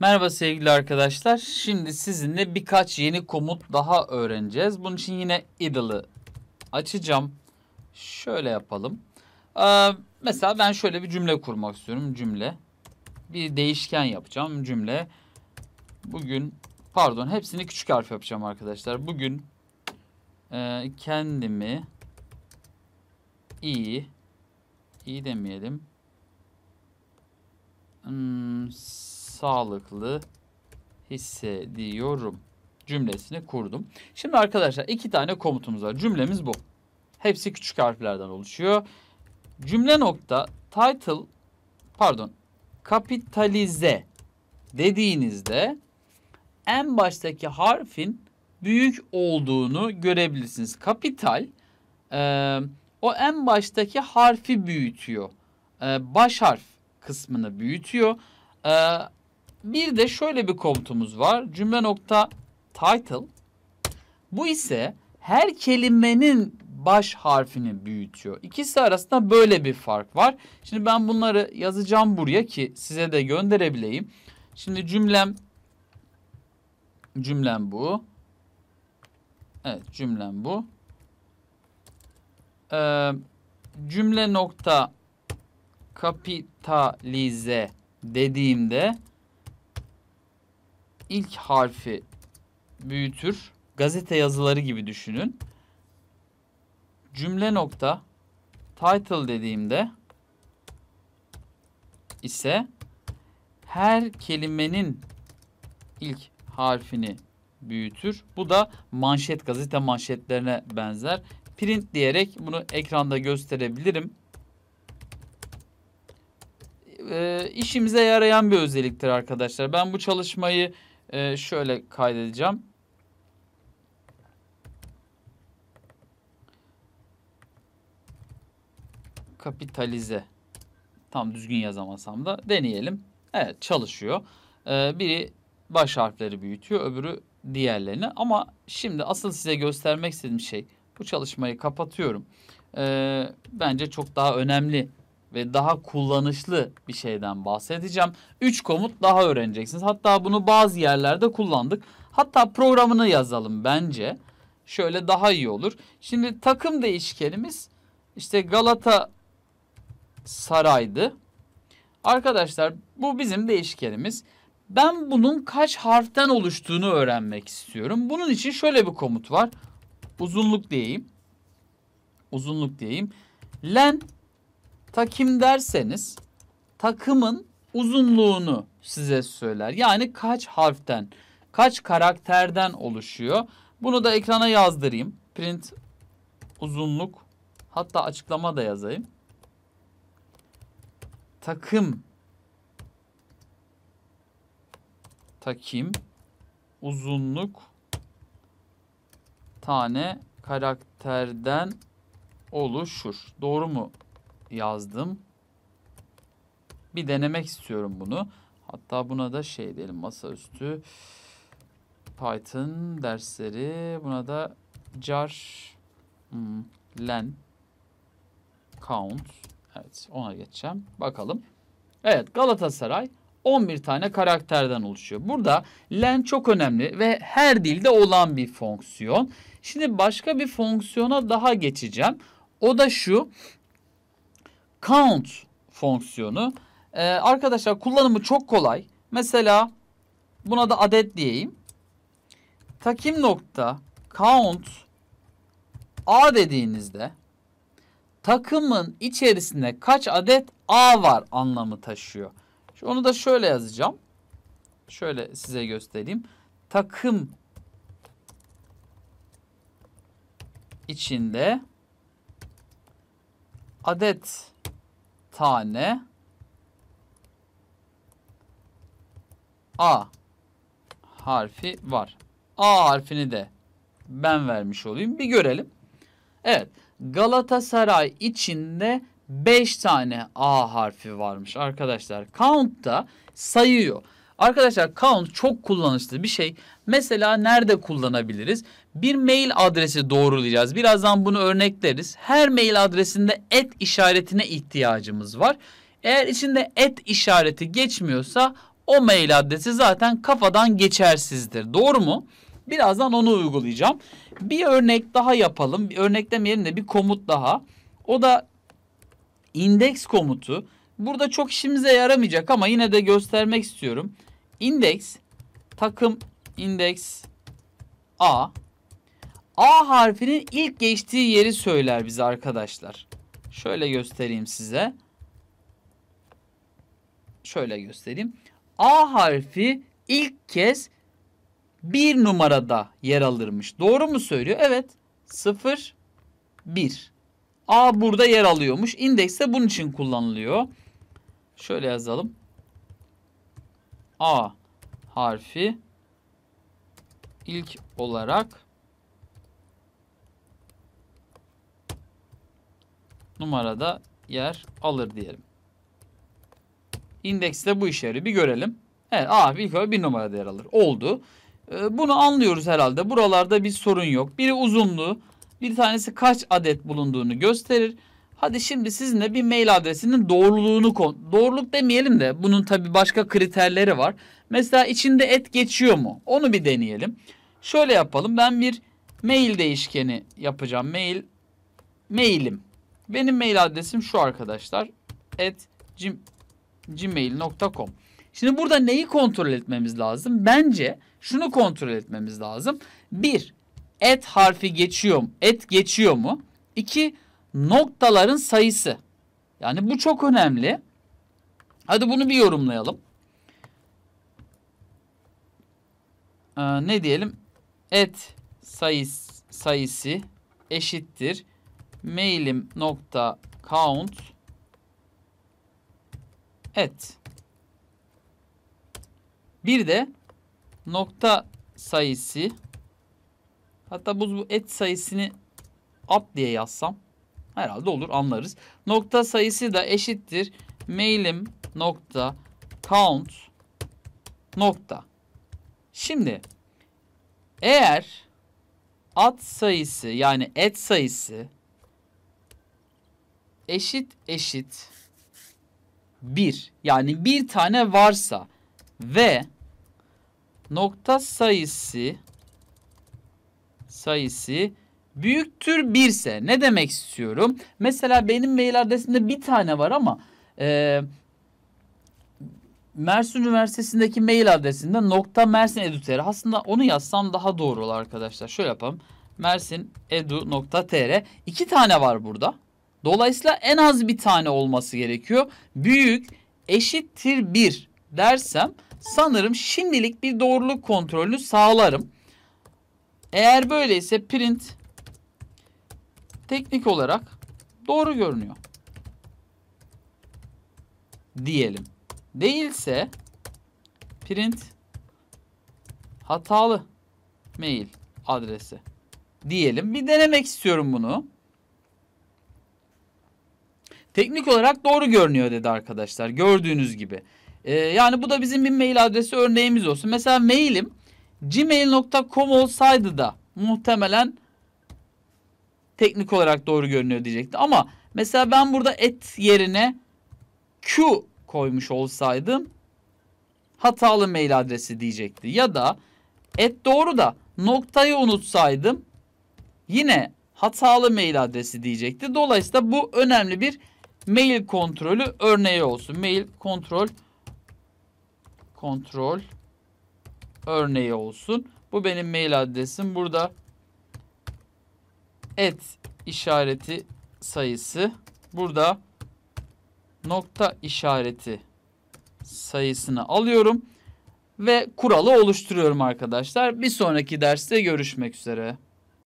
Merhaba sevgili arkadaşlar. Şimdi sizinle birkaç yeni komut daha öğreneceğiz. Bunun için yine idle'ı açacağım. Şöyle yapalım. Ee, mesela ben şöyle bir cümle kurmak istiyorum. Cümle. Bir değişken yapacağım. Cümle. Bugün pardon hepsini küçük harf yapacağım arkadaşlar. Bugün e, kendimi iyi iyi demeyelim. Hmm, sağlıklı hissediyorum cümlesini kurdum. Şimdi arkadaşlar iki tane komutumuz var. Cümlemiz bu. Hepsi küçük harflerden oluşuyor. Cümle nokta title pardon kapitalize dediğinizde en baştaki harfin büyük olduğunu görebilirsiniz. Kapital e, o en baştaki harfi büyütüyor. E, baş harf kısmını büyütüyor. E, bir de şöyle bir komutumuz var. Cümle nokta title. Bu ise her kelimenin baş harfini büyütüyor. İkisi arasında böyle bir fark var. Şimdi ben bunları yazacağım buraya ki size de gönderebileyim. Şimdi cümlem cümlem bu. Evet cümlem bu. Ee, cümle nokta kapitalize dediğimde ilk harfi büyütür. Gazete yazıları gibi düşünün. Cümle nokta title dediğimde ise her kelimenin ilk harfini büyütür. Bu da manşet gazete manşetlerine benzer. Print diyerek bunu ekranda gösterebilirim. E, işimize yarayan bir özelliktir arkadaşlar. Ben bu çalışmayı e, şöyle kaydedeceğim. Kapitalize. Tam düzgün yazamasam da deneyelim. Evet çalışıyor. E, biri baş harfleri büyütüyor öbürü diğerlerini. Ama şimdi asıl size göstermek istediğim şey bu çalışmayı kapatıyorum. E, bence çok daha önemli ve daha kullanışlı bir şeyden bahsedeceğim. 3 komut daha öğreneceksiniz. Hatta bunu bazı yerlerde kullandık. Hatta programını yazalım bence. Şöyle daha iyi olur. Şimdi takım değişkenimiz işte Galata Saray'dı. Arkadaşlar bu bizim değişkenimiz. Ben bunun kaç harften oluştuğunu öğrenmek istiyorum. Bunun için şöyle bir komut var. Uzunluk diyeyim. Uzunluk diyeyim. Len Takim derseniz takımın uzunluğunu size söyler. Yani kaç harften, kaç karakterden oluşuyor. Bunu da ekrana yazdırayım. Print uzunluk hatta açıklama da yazayım. Takım takim uzunluk tane karakterden oluşur. Doğru mu yazdım. Bir denemek istiyorum bunu. Hatta buna da şey diyelim masaüstü Python dersleri. Buna da jar hmm, len count. Evet ona geçeceğim. Bakalım. Evet Galatasaray 11 tane karakterden oluşuyor. Burada len çok önemli ve her dilde olan bir fonksiyon. Şimdi başka bir fonksiyona daha geçeceğim. O da şu count fonksiyonu. Ee, arkadaşlar kullanımı çok kolay. Mesela buna da adet diyeyim. Takim nokta count a dediğinizde takımın içerisinde kaç adet a var anlamı taşıyor. Şimdi onu da şöyle yazacağım. Şöyle size göstereyim. Takım içinde adet tane A harfi var. A harfini de ben vermiş olayım. Bir görelim. Evet. Galatasaray içinde 5 tane A harfi varmış arkadaşlar. Count da sayıyor. Arkadaşlar count çok kullanışlı bir şey. Mesela nerede kullanabiliriz? bir mail adresi doğrulayacağız. Birazdan bunu örnekleriz. Her mail adresinde et işaretine ihtiyacımız var. Eğer içinde et işareti geçmiyorsa o mail adresi zaten kafadan geçersizdir. Doğru mu? Birazdan onu uygulayacağım. Bir örnek daha yapalım. Bir örnek demeyelim de bir komut daha. O da index komutu. Burada çok işimize yaramayacak ama yine de göstermek istiyorum. Index takım index A A harfinin ilk geçtiği yeri söyler bize arkadaşlar. Şöyle göstereyim size. Şöyle göstereyim. A harfi ilk kez bir numarada yer alırmış. Doğru mu söylüyor? Evet. 0, 1. A burada yer alıyormuş. İndeks de bunun için kullanılıyor. Şöyle yazalım. A harfi ilk olarak numarada yer alır diyelim. İndekste bu işe yarıyor. Bir görelim. Evet A bir olarak bir numarada yer alır. Oldu. Ee, bunu anlıyoruz herhalde. Buralarda bir sorun yok. Biri uzunluğu, bir tanesi kaç adet bulunduğunu gösterir. Hadi şimdi sizinle bir mail adresinin doğruluğunu kon doğruluk demeyelim de bunun tabii başka kriterleri var. Mesela içinde et geçiyor mu? Onu bir deneyelim. Şöyle yapalım. Ben bir mail değişkeni yapacağım. Mail mailim. Benim mail adresim şu arkadaşlar. At gmail.com Şimdi burada neyi kontrol etmemiz lazım? Bence şunu kontrol etmemiz lazım. Bir, et harfi geçiyor mu? Et geçiyor mu? İki, noktaların sayısı. Yani bu çok önemli. Hadi bunu bir yorumlayalım. Ee, ne diyelim? Et sayıs, sayısı eşittir mailim nokta count et. Bir de nokta sayısı hatta bu, bu et sayısını up diye yazsam herhalde olur anlarız. Nokta sayısı da eşittir mailim nokta count nokta. Şimdi eğer at sayısı yani et sayısı eşit eşit 1 yani bir tane varsa ve nokta sayısı sayısı büyüktür 1 ise ne demek istiyorum? Mesela benim mail adresimde bir tane var ama e, Mersin Üniversitesi'ndeki mail adresinde nokta Mersin Edu.tr aslında onu yazsam daha doğru olur arkadaşlar. Şöyle yapalım. Mersin Edu.tr iki tane var burada. Dolayısıyla en az bir tane olması gerekiyor. Büyük eşittir 1 dersem sanırım şimdilik bir doğruluk kontrolünü sağlarım. Eğer böyleyse print teknik olarak doğru görünüyor. Diyelim. Değilse print hatalı mail adresi diyelim. Bir denemek istiyorum bunu. Teknik olarak doğru görünüyor dedi arkadaşlar. Gördüğünüz gibi. Ee, yani bu da bizim bir mail adresi örneğimiz olsun. Mesela mailim gmail.com olsaydı da muhtemelen teknik olarak doğru görünüyor diyecekti. Ama mesela ben burada et yerine Q koymuş olsaydım hatalı mail adresi diyecekti. Ya da et doğru da noktayı unutsaydım yine hatalı mail adresi diyecekti. Dolayısıyla bu önemli bir mail kontrolü örneği olsun. Mail kontrol kontrol örneği olsun. Bu benim mail adresim. Burada et işareti sayısı. Burada nokta işareti sayısını alıyorum ve kuralı oluşturuyorum arkadaşlar. Bir sonraki derste görüşmek üzere.